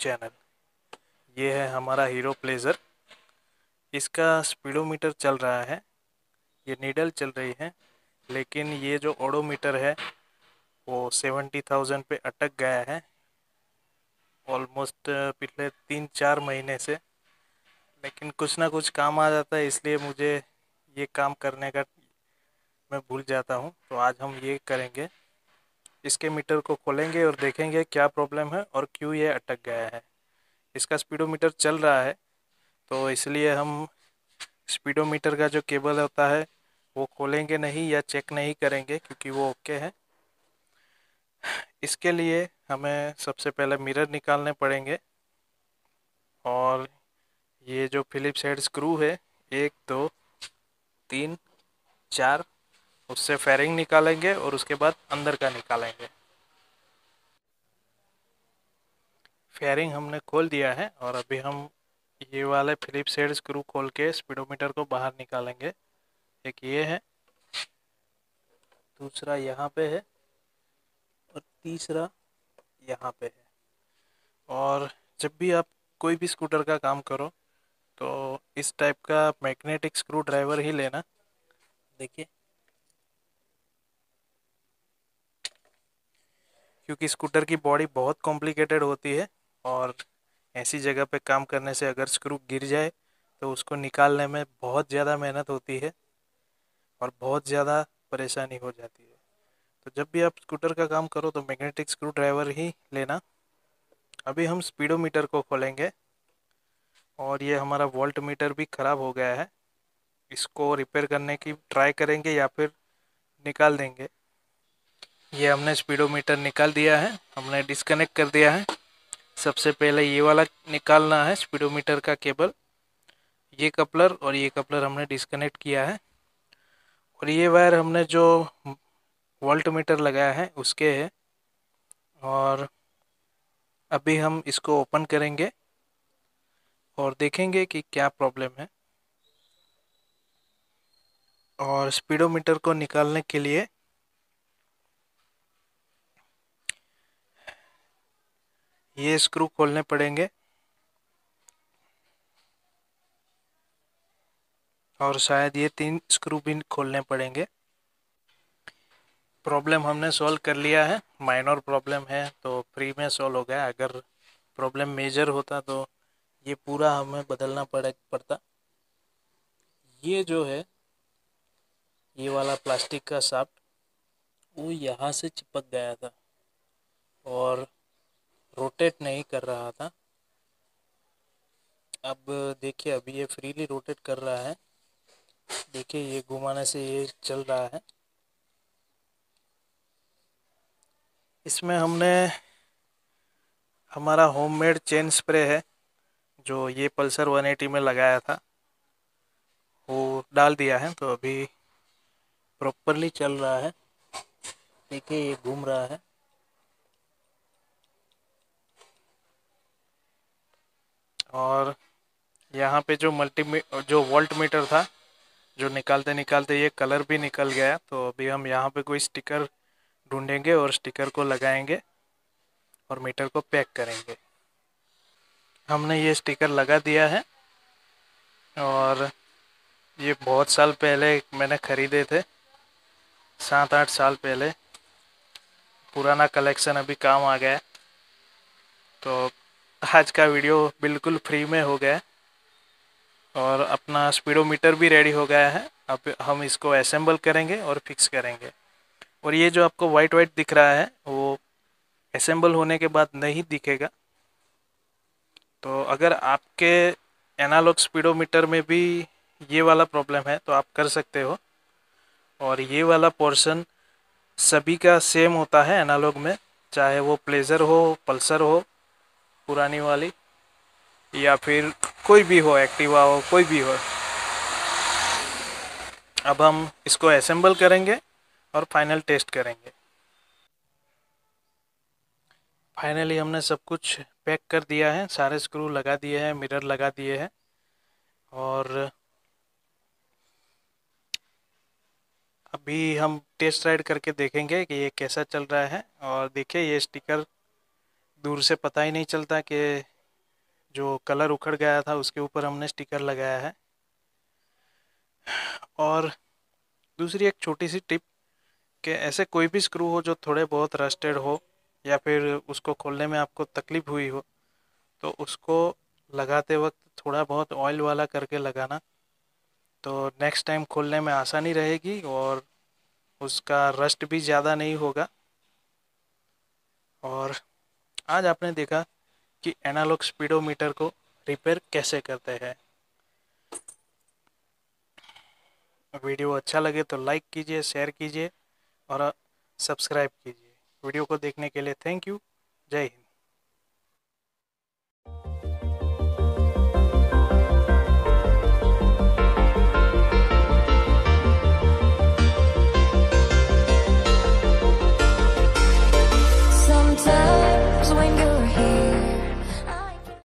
channel ये है हमारा हीरो प्लेजर इसका स्पीडोमीटर चल रहा है ये नीडल चल रही है लेकिन ये जो ओडोमीटर है वो सेवेंटी थाउजेंड पर अटक गया है ऑलमोस्ट पिछले तीन चार महीने से लेकिन कुछ ना कुछ काम आ जाता है इसलिए मुझे ये काम करने का मैं भूल जाता हूँ तो आज हम ये करेंगे इसके मीटर को खोलेंगे और देखेंगे क्या प्रॉब्लम है और क्यों ये अटक गया है इसका स्पीडोमीटर चल रहा है तो इसलिए हम स्पीडोमीटर का जो केबल होता है वो खोलेंगे नहीं या चेक नहीं करेंगे क्योंकि वो ओके है इसके लिए हमें सबसे पहले मिरर निकालने पड़ेंगे और ये जो फिलिप्स हेड स्क्रू है एक दो तीन चार उससे फेरिंग निकालेंगे और उसके बाद अंदर का निकालेंगे फेयरिंग हमने खोल दिया है और अभी हम ये वाले फिलिप हेड स्क्रू खोल के स्पीडोमीटर को बाहर निकालेंगे एक ये है दूसरा यहाँ पे है और तीसरा यहाँ पे है और जब भी आप कोई भी स्कूटर का काम करो तो इस टाइप का मैग्नेटिक स्क्रू ड्राइवर ही लेना देखिए क्योंकि स्कूटर की बॉडी बहुत कॉम्प्लिकेटेड होती है और ऐसी जगह पे काम करने से अगर स्क्रू गिर जाए तो उसको निकालने में बहुत ज़्यादा मेहनत होती है और बहुत ज़्यादा परेशानी हो जाती है तो जब भी आप स्कूटर का काम करो तो मैग्नेटिक स्क्रू ड्राइवर ही लेना अभी हम स्पीडोमीटर को खोलेंगे और ये हमारा वोल्ट मीटर भी ख़राब हो गया है इसको रिपेयर करने की ट्राई करेंगे या फिर निकाल देंगे ये हमने स्पीडोमीटर निकाल दिया है हमने डिस्कनेक्ट कर दिया है सबसे पहले ये वाला निकालना है स्पीडोमीटर का केबल ये कपलर और ये कपलर हमने डिस्कनेक्ट किया है और ये वायर हमने जो वोल्ट मीटर लगाया है उसके है और अभी हम इसको ओपन करेंगे और देखेंगे कि क्या प्रॉब्लम है और स्पीडोमीटर को निकालने के लिए ये स्क्रू खोलने पड़ेंगे और शायद ये तीन स्क्रू भी खोलने पड़ेंगे प्रॉब्लम हमने सॉल्व कर लिया है माइनर प्रॉब्लम है तो फ्री में सॉल्व हो गया अगर प्रॉब्लम मेजर होता तो ये पूरा हमें बदलना पड़े पड़ता ये जो है ये वाला प्लास्टिक का साफ्ट वो यहाँ से चिपक गया था और रोटेट नहीं कर रहा था अब देखिए अभी ये फ्रीली रोटेट कर रहा है देखिए ये घुमाने से ये चल रहा है इसमें हमने हमारा होममेड चेन स्प्रे है जो ये पल्सर 180 में लगाया था वो डाल दिया है तो अभी प्रॉपरली चल रहा है देखिए ये घूम रहा है और यहाँ पे जो मल्टी जो वोल्ट मीटर था जो निकालते निकालते ये कलर भी निकल गया तो अभी हम यहाँ पे कोई स्टिकर ढूंढेंगे और स्टिकर को लगाएंगे और मीटर को पैक करेंगे हमने ये स्टिकर लगा दिया है और ये बहुत साल पहले मैंने ख़रीदे थे सात आठ साल पहले पुराना कलेक्शन अभी काम आ गया है तो आज का वीडियो बिल्कुल फ्री में हो गया है और अपना स्पीडोमीटर भी रेडी हो गया है अब हम इसको असेंबल करेंगे और फिक्स करेंगे और ये जो आपको वाइट वाइट दिख रहा है वो असेंबल होने के बाद नहीं दिखेगा तो अगर आपके एनालॉग स्पीडोमीटर में भी ये वाला प्रॉब्लम है तो आप कर सकते हो और ये वाला पोर्शन सभी का सेम होता है एनालॉग में चाहे वो प्लेजर हो पल्सर हो पुरानी वाली या फिर कोई भी हो एक्टिवा हो कोई भी हो अब हम इसको असेंबल करेंगे और फाइनल टेस्ट करेंगे फाइनली हमने सब कुछ पैक कर दिया है सारे स्क्रू लगा दिए हैं मिरर लगा दिए हैं और अभी हम टेस्ट राइड करके देखेंगे कि ये कैसा चल रहा है और देखिए ये स्टिकर दूर से पता ही नहीं चलता कि जो कलर उखड़ गया था उसके ऊपर हमने स्टिकर लगाया है और दूसरी एक छोटी सी टिप कि ऐसे कोई भी स्क्रू हो जो थोड़े बहुत रस्टेड हो या फिर उसको खोलने में आपको तकलीफ हुई हो तो उसको लगाते वक्त थोड़ा बहुत ऑयल वाला करके लगाना तो नेक्स्ट टाइम खोलने में आसानी रहेगी और उसका रस्ट भी ज़्यादा नहीं होगा और आज आपने देखा कि एनालॉग स्पीडोमीटर को रिपेयर कैसे करते हैं वीडियो अच्छा लगे तो लाइक कीजिए शेयर कीजिए और सब्सक्राइब कीजिए वीडियो को देखने के लिए थैंक यू जय हिंद